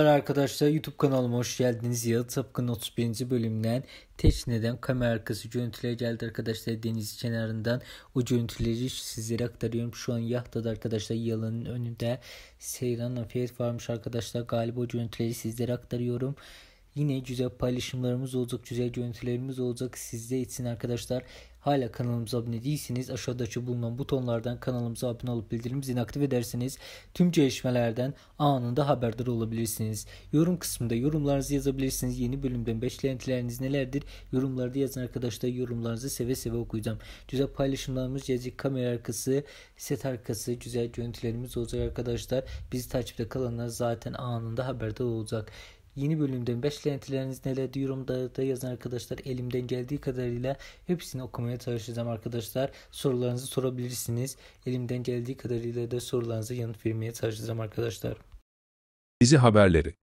Merhabalar arkadaşlar YouTube kanalıma hoş geldiniz. Yalı Tapkın 31. bölümden Teçne'den kamera arkası görüntüler geldi arkadaşlar. Deniz kenarından o görüntüleri sizlere aktarıyorum. Şu an yahtada arkadaşlar yalının önünde Seyran fiyat varmış arkadaşlar. Galiba o görüntüleri sizlere aktarıyorum. Yine güzel paylaşımlarımız olacak, güzel görüntülerimiz olacak. Sizde için arkadaşlar. Hala kanalımıza abone değilseniz aşağıdaki bulunan butonlardan kanalımıza abone olup bildirim zilini ederseniz tüm gelişmelerden anında haberdar olabilirsiniz. Yorum kısmında yorumlarınızı yazabilirsiniz. Yeni bölümden beklentileriniz nelerdir? Yorumlarda yazın arkadaşlar. Yorumlarınızı seve seve okuyacağım. Güzel paylaşımlarımız gelecek. Kamera arkası, set arkası, güzel görüntülerimiz olacak arkadaşlar. Bizi takipte kalanlar zaten anında haberdar olacak. Yeni bölümde beklentileriniz neler yorumlarda yazan arkadaşlar elimden geldiği kadarıyla hepsini okumaya çalışacağım arkadaşlar. Sorularınızı sorabilirsiniz. Elimden geldiği kadarıyla da sorularınızı yanıt vermeye çalışacağım arkadaşlar. Bizi haberleri